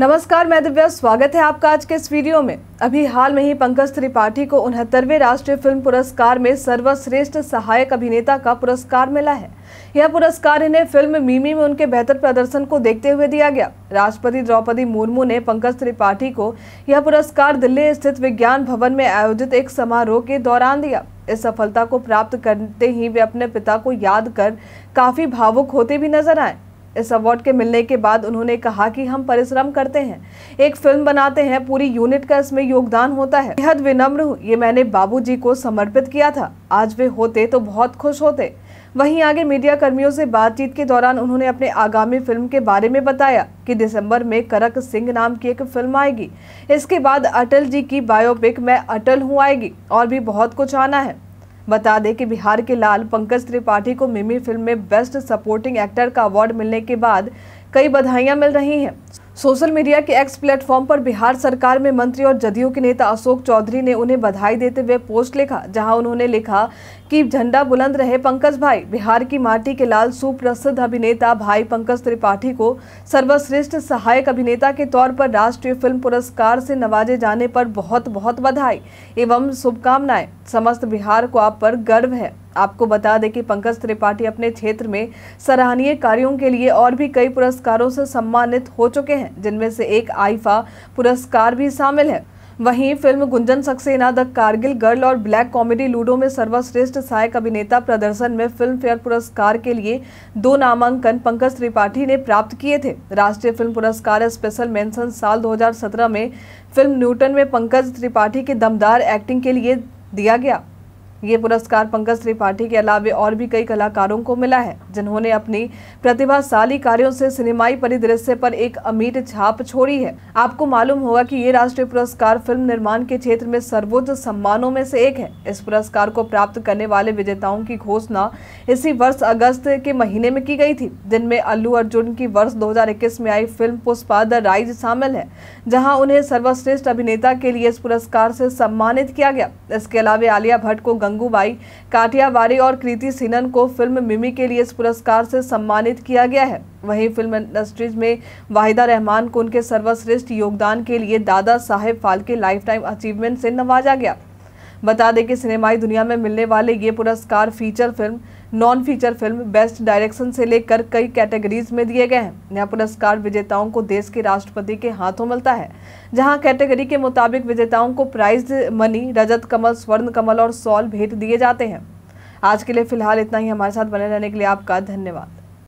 नमस्कार मैं दिव्या स्वागत है आपका आज के इस वीडियो में अभी हाल में ही पंकज त्रिपाठी को उनहत्तरवें राष्ट्रीय फिल्म पुरस्कार में सर्वश्रेष्ठ सहायक अभिनेता का पुरस्कार मिला है यह पुरस्कार इन्हें फिल्म मीमी में उनके बेहतर प्रदर्शन को देखते हुए दिया गया राष्ट्रपति द्रौपदी मुर्मू ने पंकज त्रिपाठी को यह पुरस्कार दिल्ली स्थित विज्ञान भवन में आयोजित एक समारोह के दौरान दिया इस सफलता को प्राप्त करते ही वे अपने पिता को याद कर काफी भावुक होते भी नजर आए इस अवार्ड के मिलने के बाद उन्होंने कहा कि हम परिश्रम करते हैं एक फिल्म बनाते हैं पूरी यूनिट का इसमें योगदान होता है बेहद विनम्र हूँ ये मैंने बाबू को समर्पित किया था आज वे होते तो बहुत खुश होते वहीं आगे मीडिया कर्मियों से बातचीत के दौरान उन्होंने अपने आगामी फिल्म के बारे में बताया कि दिसंबर में करक सिंह नाम की एक फिल्म आएगी इसके बाद अटल जी की बायोपिक मैं अटल हूँ आएगी और भी बहुत कुछ आना है बता दें कि बिहार के लाल पंकज त्रिपाठी को मिमी फिल्म में बेस्ट सपोर्टिंग एक्टर का अवार्ड मिलने के बाद कई बधाइयां मिल रही हैं सोशल मीडिया के एक्स प्लेटफॉर्म पर बिहार सरकार में मंत्री और जदयू के नेता अशोक चौधरी ने उन्हें बधाई देते हुए पोस्ट लिखा जहां उन्होंने लिखा कि झंडा बुलंद रहे पंकज भाई बिहार की माटी के लाल सुप्रसिद्ध अभिनेता भाई पंकज त्रिपाठी को सर्वश्रेष्ठ सहायक अभिनेता के तौर पर राष्ट्रीय फिल्म पुरस्कार से नवाजे जाने पर बहुत बहुत बधाई एवं शुभकामनाएं समस्त बिहार को आप पर गर्व है आपको बता दें कि पंकज त्रिपाठी अपने क्षेत्र में सराहनीय कार्यों के लिए और भी कई पुरस्कारों से सम्मानित हो चुके हैं जिनमें से एक आइफा पुरस्कार भी शामिल है वहीं film Gunjan Saxena the Kargil girl और ब्लैक कॉमेडी लूडो में सर्वश्रेष्ठ सहायक अभिनेता प्रदर्शन में फिल्म फेयर पुरस्कार के लिए दो नामांकन पंकज त्रिपाठी ने प्राप्त किए थे राष्ट्रीय फिल्म पुरस्कार स्पेशल मेंशन साल 2017 में फिल्म न्यूटन में पंकज त्रिपाठी के दमदार एक्टिंग के लिए दिया गया ये पुरस्कार पंकज त्रिपाठी के अलावे और भी कई कलाकारों को मिला है जिन्होंने अपनी प्रतिभाशाली कार्यों से सिनेमाई परिदृश्य पर एक अमीट छाप छोड़ी है आपको मालूम होगा कि ये राष्ट्रीय पुरस्कार फिल्म निर्माण के क्षेत्र में सर्वोच्च सम्मानों में से एक है इस पुरस्कार को प्राप्त करने वाले विजेताओं की घोषणा इसी वर्ष अगस्त के महीने में की गई थी जिनमें अल्लू अर्जुन की वर्ष दो में आई फिल्म पुष्पा द राइज शामिल है जहाँ उन्हें सर्वश्रेष्ठ अभिनेता के लिए इस पुरस्कार से सम्मानित किया गया इसके अलावा आलिया भट्ट को गंगूबाई काठियावाड़ी और कृति सिनन को फिल्म मिमी के लिए इस पुरस्कार से सम्मानित किया गया है वहीं फिल्म इंडस्ट्रीज में वाहिदा रहमान को उनके सर्वश्रेष्ठ योगदान के लिए Dada Saheb Phalke lifetime achievement से नवाजा गया बता दें कि सिनेमाई दुनिया में मिलने वाले ये पुरस्कार feature film non feature film best direction से लेकर कई कैटेगरीज में दिए गए हैं यह पुरस्कार विजेताओं को देश के राष्ट्रपति के हाथों मिलता है जहां कैटेगरी के मुताबिक विजेताओं को प्राइज मनी रजत कमल स्वर्ण कमल और सॉल भेंट दिए जाते हैं आज के लिए फिलहाल इतना ही हमारे साथ बने रहने के लिए आपका धन्यवाद